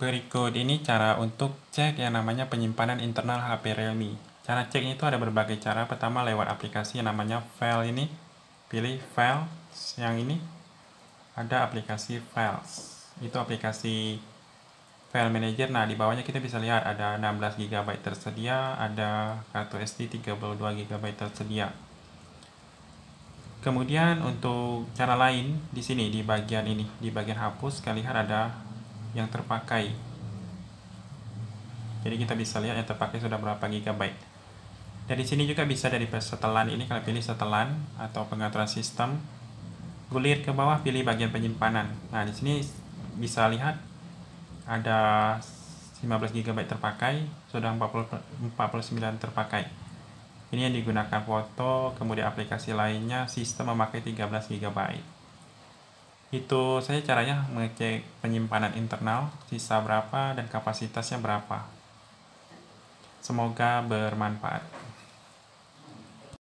Berikut ini cara untuk cek yang namanya penyimpanan internal HP Realme. Cara cek itu ada berbagai cara. Pertama lewat aplikasi yang namanya File ini. Pilih File yang ini. Ada aplikasi Files. Itu aplikasi File Manager. Nah, di bawahnya kita bisa lihat ada 16 GB tersedia, ada kartu SD 32 GB tersedia. Kemudian untuk cara lain di sini di bagian ini, di bagian hapus kalian lihat ada yang terpakai jadi kita bisa lihat yang terpakai sudah berapa gigabyte dari sini juga bisa dari setelan ini kalau pilih setelan atau pengaturan sistem gulir ke bawah pilih bagian penyimpanan nah di sini bisa lihat ada 15 GB terpakai sudah 40, 49 terpakai ini yang digunakan foto kemudian aplikasi lainnya sistem memakai 13 GB itu saya caranya mengecek penyimpanan internal, sisa berapa, dan kapasitasnya berapa. Semoga bermanfaat.